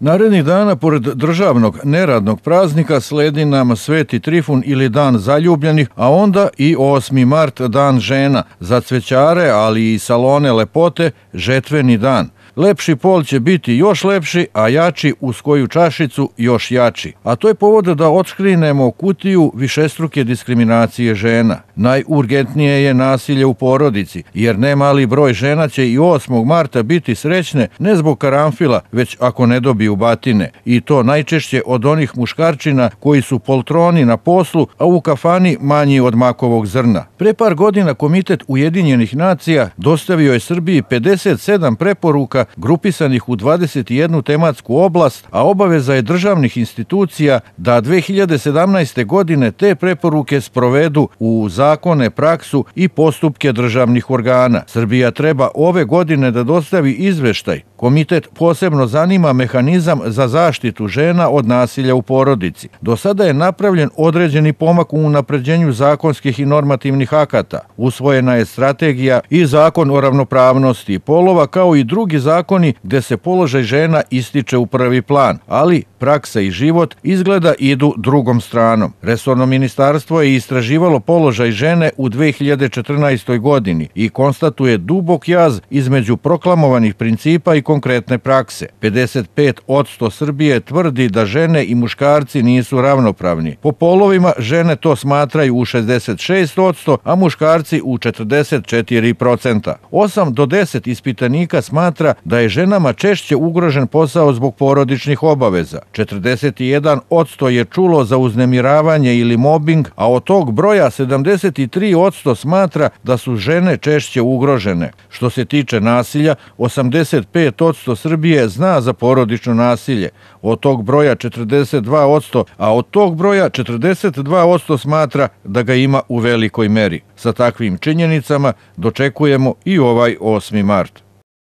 Narednih dana, pored državnog neradnog praznika, sledi nam Sveti Trifun ili Dan zaljubljenih, a onda i 8. mart Dan žena, za cvećare, ali i salone lepote, žetveni dan. Lepši pol će biti još lepši, a jači uz koju čašicu još jači. A to je povod da otškrinemo kutiju višestruke diskriminacije žena. Najurgentnije je nasilje u porodici, jer ne mali broj žena će i 8. marta biti srećne ne zbog karamfila, već ako ne dobije dobiju batine i to najčešće od onih muškarčina koji su poltroni na poslu, a u kafani manji od makovog zrna. Pre par godina Komitet Ujedinjenih nacija dostavio je Srbiji 57 preporuka grupisanih u 21 tematsku oblast, a obaveza je državnih institucija da 2017. godine te preporuke sprovedu u zakone, praksu i postupke državnih organa. Srbija treba ove godine da dostavi izveštaj Komitet posebno zanima mehanizam za zaštitu žena od nasilja u porodici. Do sada je napravljen određeni pomak u unapređenju zakonskih i normativnih akata. Usvojena je strategija i zakon o ravnopravnosti polova kao i drugi zakoni gde se položaj žena ističe u prvi plan, ali praksa i život izgleda idu drugom stranom. Resorno ministarstvo je istraživalo položaj žene u 2014. godini i konstatuje dubok jaz između proklamovanih principa i konkretne prakse. 55% Srbije tvrdi da žene i muškarci nisu ravnopravni. Po polovima žene to smatraju u 66%, a muškarci u 44%. 8 do 10 ispitanika smatra da je ženama češće ugrožen posao zbog porodičnih obaveza. 41% je čulo za uznemiravanje ili mobbing, a od tog broja 73% smatra da su žene češće ugrožene. Što se tiče nasilja, 85% Srbije zna za porodično nasilje, od tog broja 42%, a od tog broja 42% smatra da ga ima u velikoj meri. Sa takvim činjenicama dočekujemo i ovaj 8. mart.